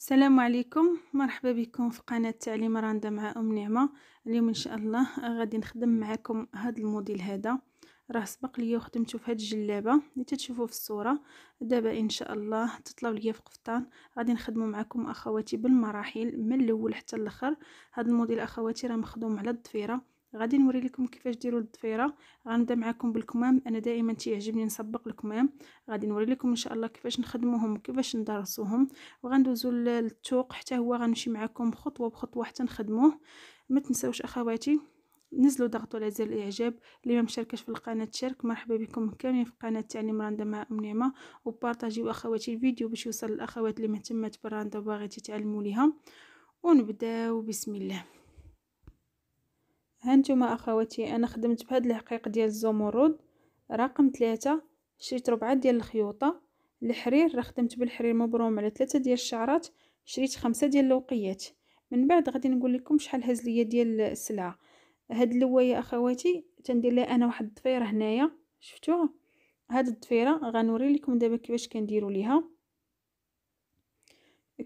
السلام عليكم مرحبا بكم في قناة تعليم راندا مع أم نعمة اليوم إن شاء الله غادي نخدم معكم هاد الموديل هذا راه سبق ليا وخدمته في هاد الجلابة اللي تتشوفوا في الصورة دابا إن شاء الله تطلب ليا في قفطان غادي نخدمو معكم أخواتي بالمراحل من الأول حتى الأخر هاد الموديل أخواتي راه مخدوم على الضفيرة غادي نوري لكم كيفاش ديروا الضفيره غنبدا معكم بالكمام انا دائما تيعجبني نسبق الكمام غادي نوري لكم ان شاء الله كيفاش نخدموهم وكيفاش ندرسوهم وغندوزو للتوق حتى هو غنمشي معكم خطوه بخطوه حتى نخدموه ما تنساوش اخواتي نزلوا ضغطوا على زر الاعجاب اللي ما مشاركش في القناه تشارك مرحبا بكم كاملين في قناه تعني مراندا مع ام نعمه وبارطاجيو اخواتي الفيديو باش يوصل للاخوات اللي مهتمات براندا وباغي تتعلموا ليها ونبداو بسم الله هانتوما اخواتي انا خدمت بهاد الحقيق ديال الزمرد رقم ثلاثة شريت ربعة ديال الخيوطة الحرير راه خدمت بالحرير مبروم على ثلاثة ديال الشعرات شريت خمسة ديال اللوقيات من بعد غادي نقول لكم شحال هز ليا ديال السلعه هاد اللوايه اخواتي تندير لها انا واحد الضفيره هنايا شفتوها هاد الضفيره غنوري لكم دابا كيفاش كنديروا ليها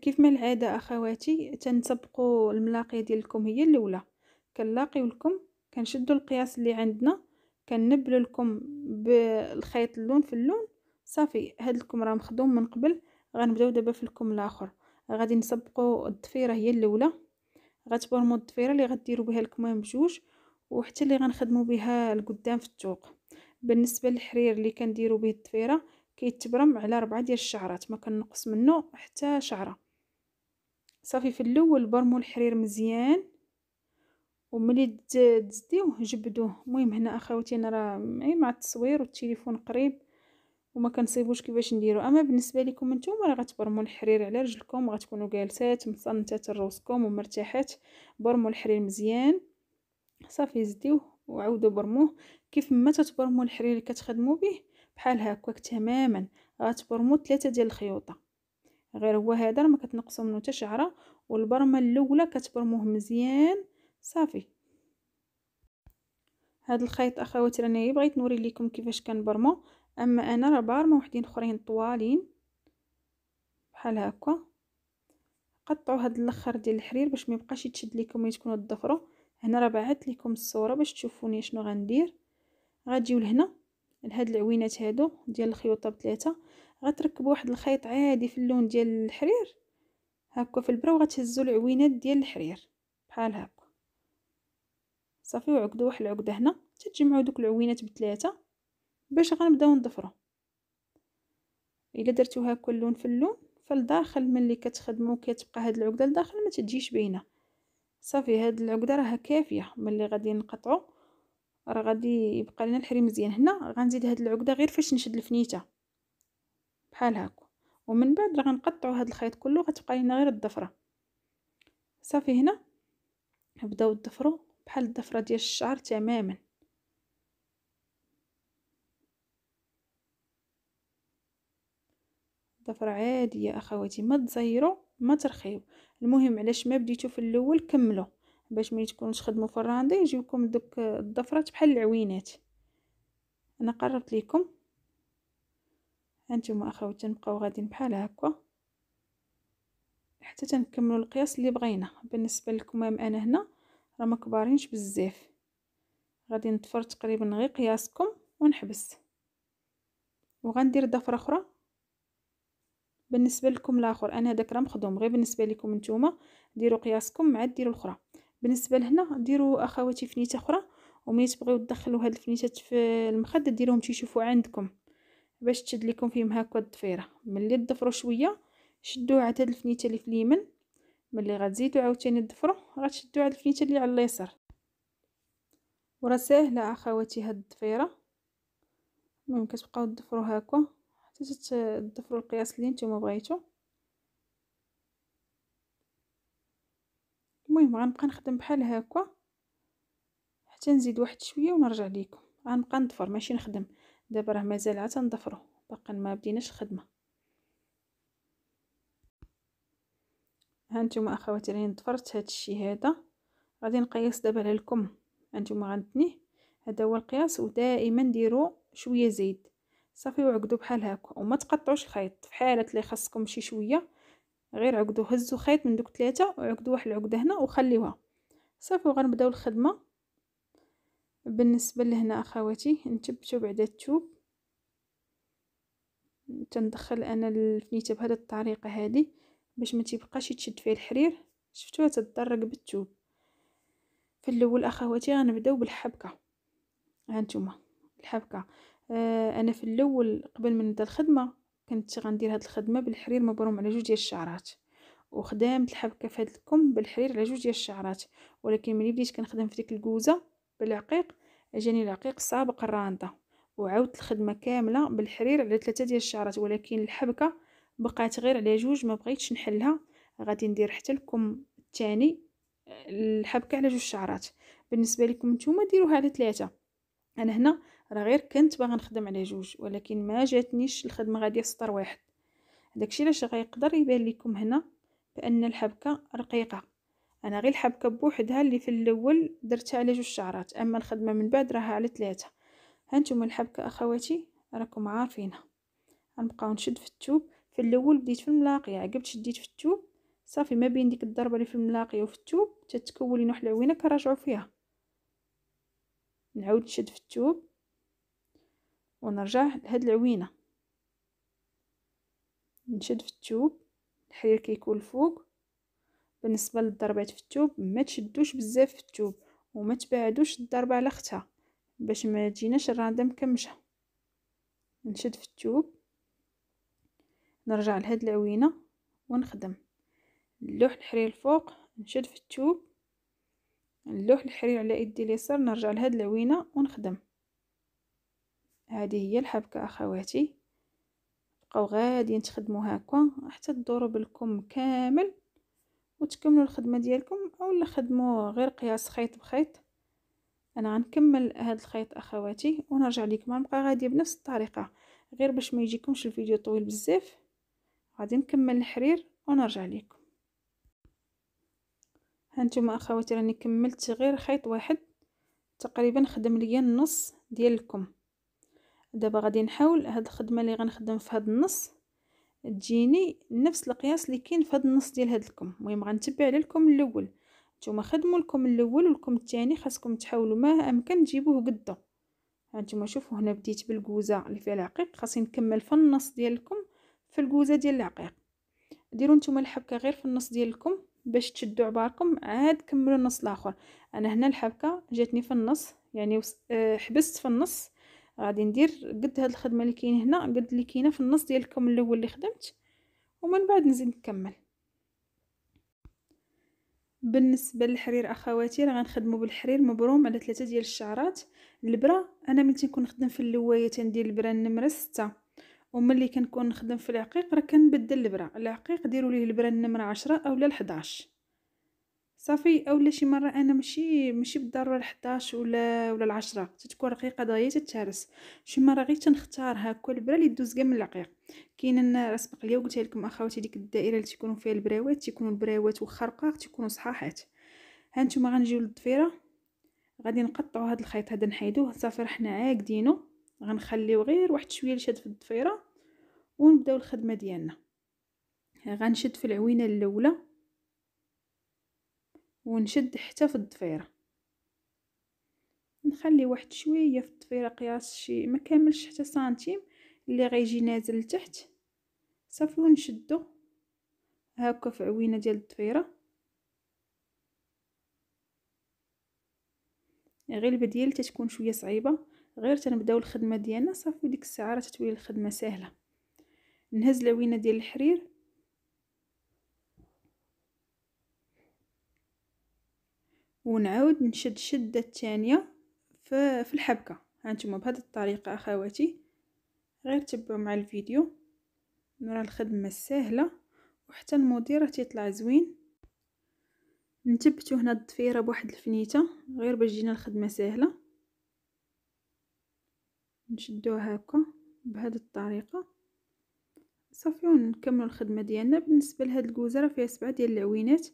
كيف ما العاده اخواتي تنسبقوا الملاقيه ديالكم هي الاولى كنلاقيو لكم كنشدو القياس اللي عندنا كنبلو لكم بالخيط اللون في اللون صافي هاد الكم راه مخدوم من قبل غنبداو دابا في الكم الاخر غادي نسبقو الضفيره هي الاولى غتبرمو الضفيره اللي غديروا بها الكمام بجوج وحتى اللي غنخدمو بها القدام في التوق بالنسبه للحرير اللي كنديروا به الضفيره كيتبرم على ربعة ديال الشعرات ما كننقص منه حتى شعره صافي في الاول برمو الحرير مزيان وملي تزديوه جبدوه المهم هنا اخواتي انا راه معي مع التصوير والتليفون قريب وما كنصيبوش كيفاش نديرو اما بالنسبه لكم نتوما راه غتبرموا الحرير على رجلكم غتكونوا جالسات مصنتات الروسكم ومرتاحات برموا الحرير مزيان صافي زديوه وعاودوا برموه كيف ما تتبرموا الحرير اللي كتخدموا به بحال هكاك تماما غتبرموا ثلاثه ديال الخيوطه غير هو هذا ما كتنقصوا منه حتى شعره والبرمه الاولى كتبرموه مزيان صافي هاد الخيط اخوات راني بغيت نوري لكم كيفاش كنبرمو اما انا راه بارمه وحدين اخرين طوالين بحال هكا قطعوا هاد الاخر ديال الحرير باش ما يبقاش يتشد لكم ويتكونوا تكونوا تضفروا هنا راه بعثت لكم الصوره باش تشوفوني شنو غندير غتجيو لهنا لهاد العوينات هادو ديال الخيوطه بثلاثه غتركبوا واحد الخيط عادي في اللون ديال الحرير هكا في البرا وغتهزوا العوينات ديال الحرير بحال هكا صافي وعقده واحد العقده هنا تتجمعوا دوك العوينات بثلاثه باش غنبداو نضفرو الا درتوها كل لون في اللون فالداخل ملي كتخدمو كتبقى هاد العقده لداخل ما تجيش باينه صافي هاد العقده راها كافيه ملي غادي نقطعو راه غادي يبقى لنا الحريم مزيان هنا غنزيد هاد العقده غير فاش نشد الفنيته بحال هكا ومن بعد راه غنقطعوا هاد الخيط كله غتبقى لنا غير الضفره صافي هنا نبداو نضفرو بحال الضفرة ديال الشعر تماما ضفرة عادية أخواتي ما تزيرو ما ترخيو المهم علاش ما بديتو في الأول كملو باش ملي تكونوا تخدموا في الراندي يجيوكم دوك الضفرات بحال العوينات انا قربت ليكم هانتوما اخواتي نبقاو غاديين بحال هكا حتى تنكملوا القياس اللي بغينا بالنسبه للكمام انا هنا راه ما كبارينش بزاف غادي نتفر تقريبا غير قياسكم ونحبس وغندير ضفره اخرى بالنسبه لكم الاخر انا هذاك راه مخدوم غير بالنسبه لكم نتوما ديروا قياسكم مع ديروا الاخرى بالنسبه لهنا ديروا اخواتي فنيته اخرى وملي تبغيو تدخلوا هاد الفنيتات في المخده ديروهم تيشوفوا عندكم باش تشد لكم فيهم هكا الضفيره ملي تضفروا شويه شدوا عاد هاد الفنيته اللي في اليمين ملي غتزيدو عاوتاني الدفره غتشدو هاد الفنيته اللي على اليسار وراه ساهله اخواتي هاد الضفيره المهم كتبقاو تدفروا هكا حتى تدفروا القياس اللي نتوما بغيتو المهم غنبقى نخدم بحال هكا حتى نزيد واحد شويه ونرجع ليكم غنبقى نضفر ماشي نخدم دابا راه مازال عاد تنضفرو باقي ما بديناش الخدمه هانتوما اخواتي راني ضفرت هذا الشيء هذا غادي نقيس دابا على ها هانتوما غنتني هذا هو القياس ودائما ديروا شويه زيت صافي وعقدوا بحال هكا وما تقطعوش الخيط في حاله اللي خاصكم شي شويه غير عقدوا هزوا خيط من دوك ثلاثه وعقدوا واحد العقده هنا وخليوها صافي وغنبداو الخدمه بالنسبه لهنا اخواتي نثبتوا بعدا الثوب تندخل انا الفنيته بهذه الطريقه هذه باش ما تيبقاش يتشد فيه الحرير شفتوها تضرق بالثوب في الاول اخواتي غنبداو بالحبكه هانتوما الحبكه آه انا في الاول قبل ما نبدا الخدمه كنت غندير هاد الخدمه بالحرير مبروم على جوج ديال الشعرات وخدمت الحبكه في هاد الكم بالحرير على جوج ديال الشعرات ولكن ملي بديت كنخدم في ديك الكوزه بالعقيق جاني العقيق السابق الرانطه وعاودت الخدمه كامله بالحرير على ثلاثه ديال الشعرات ولكن الحبكه بقات غير على جوج ما بغيتش نحلها غادي ندير حتى لكم الثاني الحبكه على جوج شعرات بالنسبه لكم نتوما ديروها على ثلاثه انا هنا راه غير كنت باغا نخدم على جوج ولكن ما جاتنيش الخدمه غادي سطر واحد داكشي علاش غيقدر يبان لكم هنا بان الحبكه رقيقه انا غير الحبكه بوحدها اللي في الاول درتها على جوج شعرات اما الخدمه من بعد راها على ثلاثه هانتوما الحبكه اخواتي راكم عارفينها غنبقاو نشد في التوب في الاول بديت في الملاقيه عقبت شديت في الثوب صافي ما بين ديك الضربه اللي في الملاقيه وفي الثوب تتكون واحد العوينه كنراجعوا فيها نعاود نشد في الثوب ونرجع لهاد العوينه نشد في الثوب الحرير كيكون الفوق بالنسبه للضربات في الثوب ما تشدوش بزاف في الثوب وما تبعدوش الضربه على اختها باش ما تجيناش الراندم كمشه نشد في الثوب نرجع لهاد العوينه ونخدم نلوح الحرير الفوق نشد في التوب نلوح الحرير على يدي اليسار نرجع لهاد العوينه ونخدم هذه هي الحبكه اخواتي بقاو غاديين تخدموا هكا حتى تدوروا بالكم كامل وتكملوا الخدمه ديالكم اولا خدموا غير قياس خيط بخيط انا غنكمل هاد الخيط اخواتي ونرجع لكم غنبقى غاديه بنفس الطريقه غير باش ما يجيكمش الفيديو طويل بزاف غادي نكمل الحرير ونرجع لكم هانتوما اخواتي راني كملت غير خيط واحد تقريبا خدم ليا النص ديال الكم دابا غادي نحاول هاد الخدمه اللي غنخدم في هاد النص تجيني نفس القياس اللي كاين في هاد النص ديال هاد الكم المهم غنتبع على الكم الاول نتوما خدموا الكم الاول والكم الثاني خاصكم تحاولوا ما امكن تجيبوه ها هانتوما شوفوا هنا بديت بالكوزه اللي فيها العقيق خاصني نكمل في النص ديالكم في الكوزه ديال العقيق ديروا نتوما الحبكه غير في النص ديالكم باش تشدوا عباركم عاد كملوا النص الاخر انا هنا الحبكه جاتني في النص يعني آه، حبست في النص غادي ندير قد هاد الخدمه اللي كاين هنا قد اللي كاينه في النص ديالكم الاول اللي خدمت ومن بعد نزيد نكمل بالنسبه للحرير اخواتي راه غنخدموا بالحرير مبروم على ثلاثه ديال الشعرات البره انا ملي تنكون نخدم في اللوايه تندير البره النمره 6 وملي كنكون نخدم في العقيق راه كنبدل البرا العقيق ديروا ليه البرا النمره 10 اولا 11 صافي اولا شي مره انا ماشي ماشي بالضروره 11 ولا ولا 10 تتكون رقيقه دغيا تتهرس شي مره غير تنختار هكا البرا اللي دوز من العقيق كاين راه سبق ليا وقلتها لكم اخواتي ديك الدائره اللي تيكونوا فيها البراوات تيكونوا البراوات وخرقاق رقاق تيكونوا صحاحات ها نتوما غنجيو للضفيره غادي نقطعوا هذا الخيط هذا نحيدوه صافي راه حنا عاقدينو غنخليو غير واحد شويه اللي في الضفيره ونبداو الخدمه ديالنا غنشد في العوينه الاولى ونشد حتى في الضفيره نخلي واحد شويه في الضفيره قياس شي ما كاملش حتى سنتيم اللي غيجي نازل لتحت صافي ونشدو هكا في عوينه ديال الضفيره غير البديل تتكون شويه صعيبه غير تنبداو الخدمه ديالنا صافي ديك الساعه راه تتولي الخدمه سهله نهز لوينه ديال الحرير ونعاود نشد الشده الثانيه في, الحبكه هانتوما بهذه الطريقه اخواتي غير تبعوا مع الفيديو نرى الخدمه سهله وحتى المديره تيطلع زوين نتبتو هنا الضفيره بواحد الفنيته غير باش تجينا الخدمه سهله نشدوها هكا بهذه الطريقه صافي ونكملوا الخدمه ديالنا بالنسبه لهاد الكوزه راه فيها سبعه ديال العوينات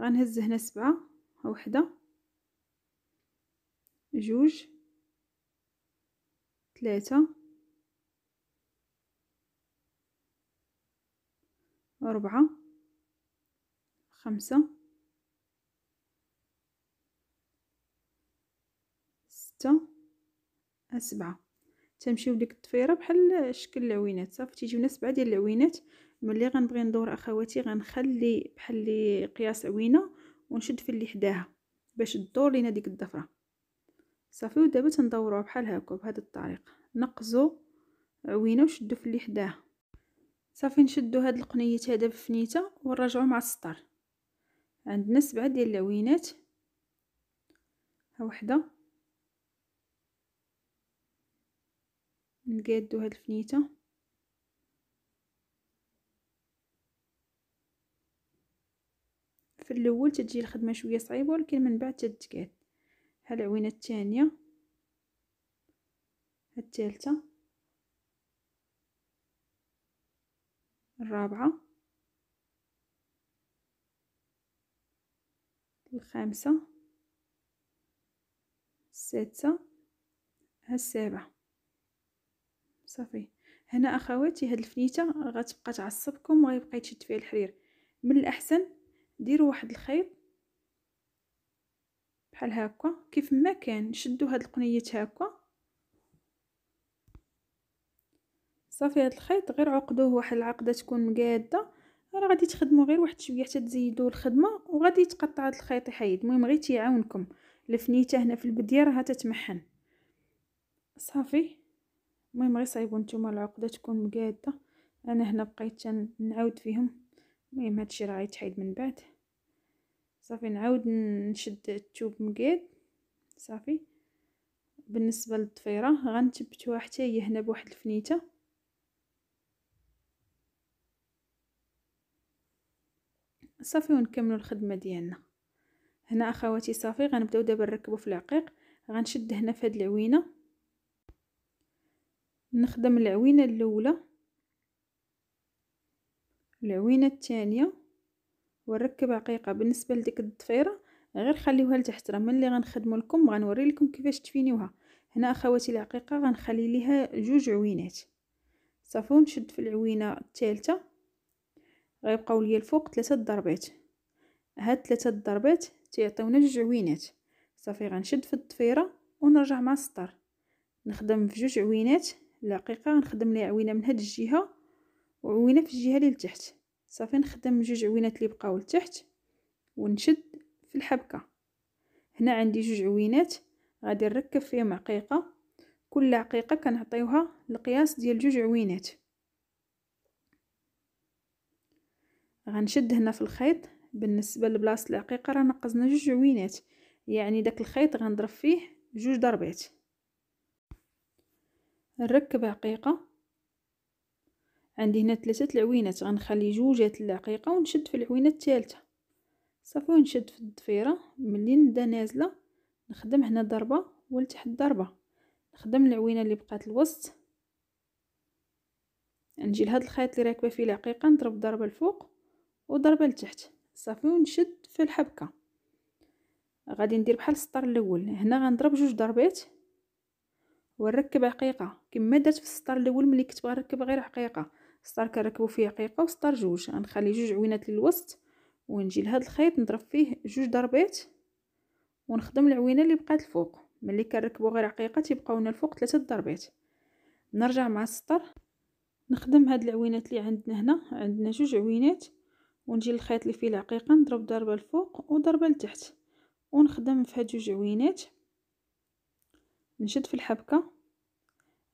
غنهز هنا سبعه وحده جوج ثلاثه أربعة خمسة ستة سبعة تمشيو ديك الطفيره بحال شكل العوينات صافي تيجيو لنا سبعه ديال العوينات ملي غنبغي ندور اخواتي غنخلي بحال لي قياس عوينه ونشد في اللي حداها باش تدور لينا ديك الضفره صافي ودابا تندوروها بحال هكا بهذا الطريقه نقزو عوينه وشدو في اللي حداها صافي نشدو هاد القنيت هذا بفنيته ونرجعو مع السطر عندنا سبعه ديال العوينات ها وحده نقادو هاد الفنيته في الاول تجي الخدمه شويه صعيبه ولكن من بعد تتقاد ها العوينه الثانيه الثالثه الرابعه الخامسه السادسه السابعه صافي هنا اخواتي هاد الفنيته غتبقى تعصبكم وغيبقى يتشد فيها الحرير من الاحسن ديروا واحد الخيط بحال هكا كيف ما كان شدوا هاد القنيات هكا صافي هاد الخيط غير عقدوه واحد العقده تكون مقاده راه غادي تخدموا غير واحد شويه حتى تزيدوا الخدمه وغادي يتقطع هاد الخيط يحيد المهم غير تيعاونكم الفنيته هنا في البديه راها تتمحن صافي المهم غير صايبو نتوما العقده تكون مقاده انا هنا بقيت نعاود فيهم المهم هادشي راه غيتحيد من بعد صافي نعاود نشد التوب مقاد صافي بالنسبه للضفيره غنثبتوها حتى هي هنا بواحد الفنيته صافي ونكملوا الخدمه ديالنا هنا اخواتي صافي غنبداو دابا نركبوا في العقيق غنشد هنا في هاد العوينه نخدم العوينة الاولى العوينة الثانية ونركب عقيقة بالنسبة لديك الضفيرة غير خليوها لتحت راه ملي غنخدمو لكم غنوري لكم كيفاش تفينيوها هنا اخواتي العقيقة غنخلي ليها جوج عوينات صافي ونشد في العوينة الثالثة غيبقاو ليا الفوق ثلاثة ضربات هاد ثلاثة ضربات تيعطيونا جوج عوينات صافي غنشد في الضفيرة ونرجع مع السطر نخدم في جوج عوينات العقيقه غنخدم لي عوينه من هاد الجهه وعوينه في الجهه اللي لتحت صافي نخدم جوج عوينات اللي بقاو لتحت ونشد في الحبكه هنا عندي جوج عوينات غادي نركب فيهم عقيقه كل عقيقه كنعطيوها القياس ديال جوج عوينات غنشد هنا في الخيط بالنسبه لبلاصه العقيقه راه نقصنا جوج عوينات يعني داك الخيط غنضرب فيه جوج ضربات نركب عقيقة عندي هنا ثلاثة العوينات غنخلي جوجات العقيقة ونشد في العوينة الثالثة صافي ونشد في الضفيرة ملي نبدا نازلة نخدم هنا ضربة ولتحت ضربة نخدم العوينة اللي بقات الوسط نجي لهاد الخيط اللي راكبه فيه العقيقة نضرب ضربة الفوق وضربة لتحت صافي ونشد في الحبكة غادي ندير بحال السطر الاول هنا غنضرب جوج ضربات ونركب عقيقه كما درت في السطر الاول ملي كنت باغي نركب غير عقيقه السطر كنركبو فيه عقيقه وسطر جوج غنخلي جوج عوينات للوسط ونجي لهاد الخيط نضرب فيه جوج ضربات ونخدم العوينه اللي بقات الفوق ملي كنركبو غير عقيقه تيبقاو لنا الفوق ثلاثه ضربات نرجع مع السطر نخدم هاد العوينات اللي عندنا هنا عندنا جوج عوينات ونجي للخيط اللي فيه العقيقه نضرب ضربه الفوق وضربه لتحت ونخدم في هاد جوج عوينات نشد في الحبكه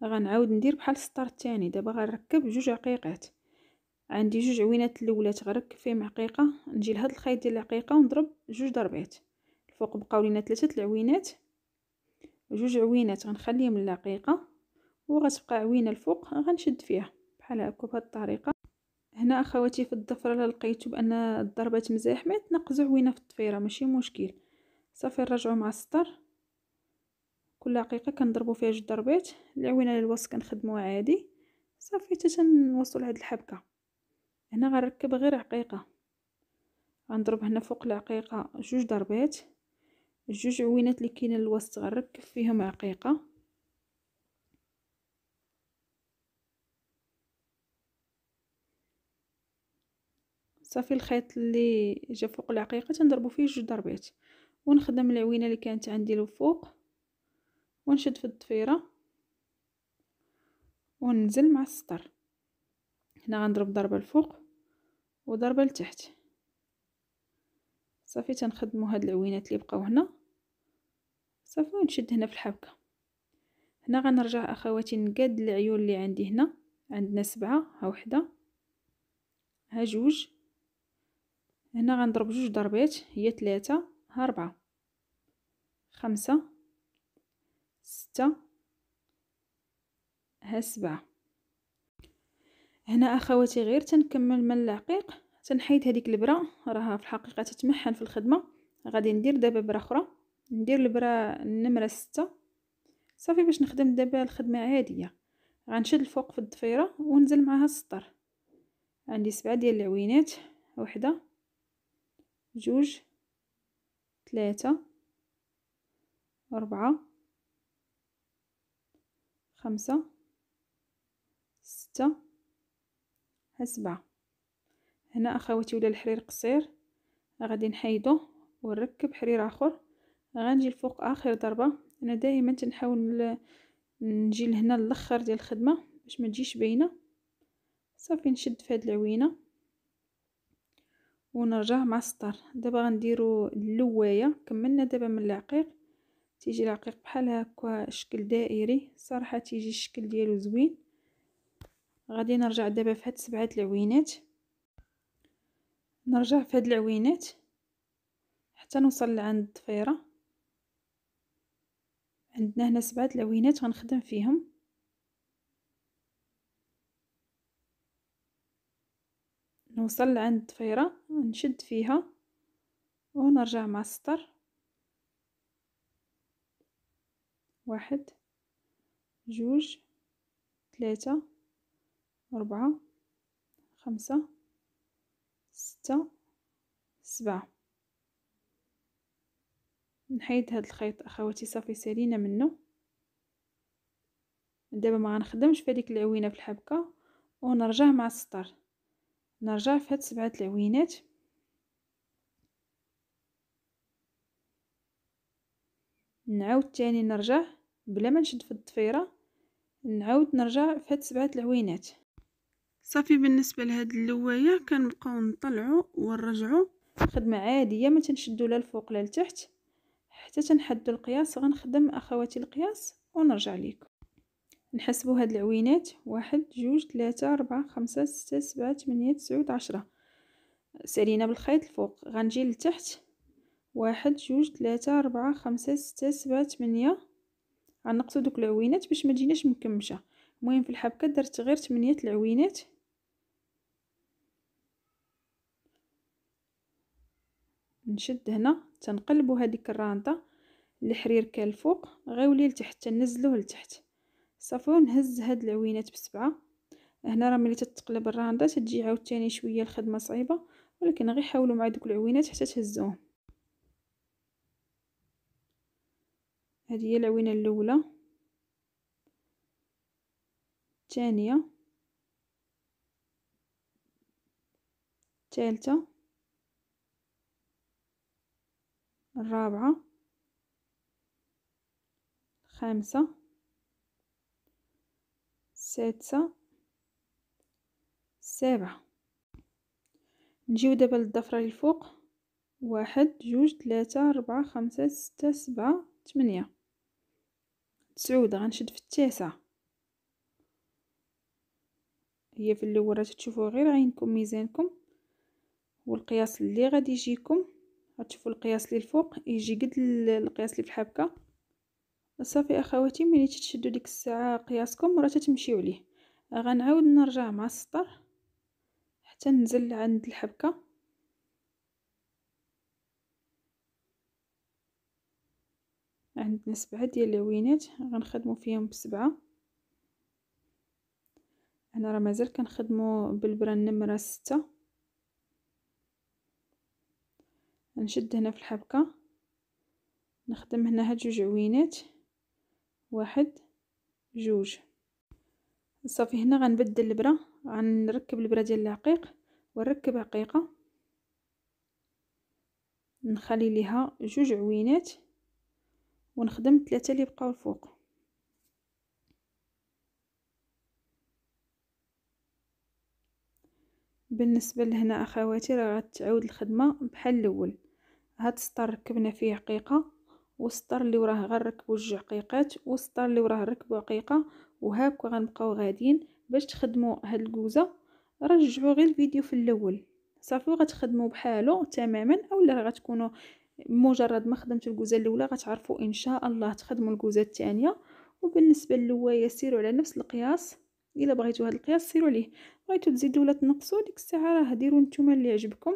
غنعاود ندير بحال السطر الثاني دابا غنركب جوج عقيقات عندي جوج عوينات الاولات غنركب فيهم عقيقه نجي لهاد الخيط ديال العقيقه ونضرب جوج ضربات الفوق بقاو لينا ثلاثه العوينات جوج عوينات غنخليهم للعقيقه وغتبقى عوينه الفوق غنشد فيها بحال هكا بهاد الطريقه هنا اخواتي في الضفره لقيتو بان الضربات مزاحمه تنقزو عوينه في الضفيره ماشي مشكل صافي نرجعو مع السطر كل عقيقه كنضربو فيها جوج ضربات العوينه للوسط كنخدموها عادي صافي حتى تنوصلو لهاد الحبكه هنا غنركب غير عقيقه غنضرب هنا فوق العقيقه جوج ضربات جوج عوينات اللي كاينه للوسط غنركب فيهم عقيقه صافي الخيط اللي جا فوق العقيقه تنضربو فيه جوج ضربات ونخدم العوينه اللي كانت عندي لفوق ونشد في الضفيره وننزل مع السطر هنا غنضرب ضربه الفوق وضربه لتحت صافي تنخدموا هاد العوينات اللي بقاو هنا صافي ونشد هنا في الحبكه هنا غنرجع اخواتي نقاد العيون اللي عندي هنا عندنا سبعه ها وحده ها جوج هنا غنضرب جوج ضربات هي ثلاثه ها ربعه خمسه ستة ها سبعة هنا اخواتي غير تنكمل من العقيق تنحيد هذيك البرا راها في الحقيقه تتمحن في الخدمه غادي ندير دابا برا اخرى ندير البرا النمره ستة صافي باش نخدم دابا الخدمه عاديه غنشد الفوق في الضفيره ونزل معها السطر عندي سبعة ديال العوينات وحده جوج ثلاثة أربعة خمسة ستة سبعة هنا اخواتي ولا الحرير قصير غادي نحيدو ونركب حرير اخر غنجي لفوق اخر ضربه انا دائما تنحاول نجي لهنا الاخر ديال الخدمه باش ما تجيش باينه صافي نشد في هاد العوينه ونرجع مع السطر دابا غنديرو اللوايه كملنا دابا من العقيق تيجي العقيق بحال هكا شكل دائري صراحه تيجي الشكل ديالو زوين غادي نرجع دابا في هاد سبعه العوينات نرجع في هاد العوينات حتى نوصل لعند الضفيره عندنا هنا سبعه العوينات غنخدم فيهم نوصل لعند الضفيره نشد فيها ونرجع مع السطر واحد جوج ثلاثة أربعة خمسة ستة سبعة نحيد هاد الخيط اخواتي صافي سالينا منه دابا ما غنخدمش في هذيك العوينه في الحبكه ونرجع مع السطر نرجع في هاد سبعه العوينات نعاود تاني نرجع بلا ما نشد في الضفيره نعاود نرجع في هاد سبعه العوينات صافي بالنسبه لهاد اللوايه كنبقاو نطلعو ونرجعو خدمه عاديه ما تنشدو لا الفوق لا لتحت حتى تنحدو القياس غنخدم اخواتي القياس ونرجع ليكم نحسبو هاد العوينات واحد جوج ثلاثة أربعة خمسة ستة سبعة ثمانية تسعة عشرة سالينا بالخيط الفوق غنجي لتحت واحد جوج ثلاثة أربعة خمسة ستة سبعة ثمانية غنقصو دوك العوينات باش ما تجيناش مكمشه المهم في الحبكه درت غير 8 العوينات نشد هنا تنقلبو هذيك الرانطه الحرير كان الفوق غيولي لتحت تنزلوه لتحت صافي ونهز هاد العوينات بسبعه هنا راه ملي تتقلب الرانده تجي عاوتاني شويه الخدمه صعيبه ولكن غير حاولوا مع دوك العوينات حتى تهزوهم هذه هي العوينة الأولى الثانية الثالثة الرابعة الخامسة السادسة السابعة نجيو دابا للضفرة الفوق واحد جوج ثلاثة ربعة خمسة ستة سبعة ثمانية سعود غنشد في التاسعة هي في الاول راه تشوفوا غير عينكم ميزانكم والقياس اللي غادي يجيكم غتشوفوا القياس اللي الفوق يجي قد القياس اللي في الحبكه صافي اخواتي ملي تشدوا ديك الساعه قياسكم راه تتمشيو عليه غنعاود نرجع مع السطر حتى ننزل عند الحبكه عندنا سبعة ديال اللوينات غنخدمو فيهم بسبعة هنا راه مازال كنخدمو بالبرا النمرة ستة نشد هنا في الحبكة نخدم هنا هاد جوج عوينات واحد جوج صافي هنا غنبدل البرا غنركب البرا ديال العقيق ونركب عقيقه نخلي ليها جوج عوينات ونخدم ثلاثة اللي بقاو الفوق بالنسبه لهنا اخواتي راه غتعاود الخدمه بحال الاول هاد السطر ركبنا فيه عقيقه والسطر اللي وراه غنركبو جوج عقيقات والسطر اللي وراه ركبو عقيقه وهاكا غنبقاو غاديين باش تخدمو هاد الكوزه رجعو غير الفيديو في الاول صافي وغتخدمو بحالو تماما اولا غتكونو مجرد ما خدمت الكوزه الاولى غتعرفوا ان شاء الله تخدموا الكوزه الثانيه وبالنسبه للوايه سيروا على نفس القياس الا بغيتوا هذا القياس سيروا ليه بغيتوا تزيدوا ولا تنقصوا ديك الساعه راه ديروا نتوما اللي عجبكم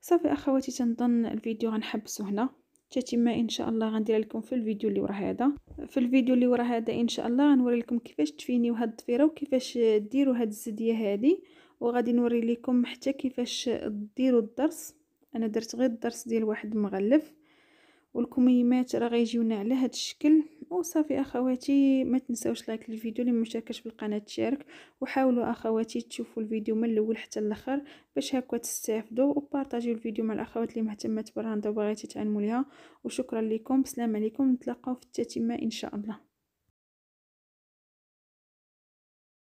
صافي اخواتي تنظن الفيديو غنحبسو هنا التتمه ان شاء الله غندير لكم في الفيديو اللي ورا هذا في الفيديو اللي ورا هذا ان شاء الله غنوري لكم كيفاش تفينيو هاد الضفيره وكيفاش ديروا هاد الزديه هذه وغادي نوري لكم حتى كيفاش ديروا الدرس انا درت غير الدرس ديال واحد مغلف والكميمات راه غيجيونا على هذا الشكل وصافي اخواتي ما تنساوش لايك للفيديو اللي مشاركش بالقناه تشارك وحاولوا اخواتي تشوفوا الفيديو من الاول حتى الاخر باش هكا تستافدوا وبارطاجيو الفيديو مع الاخوات اللي مهتمات بالراندة وبغيتي تعلموا ليها وشكرا لكم بسلام عليكم نتلاقاو في التتمه ان شاء الله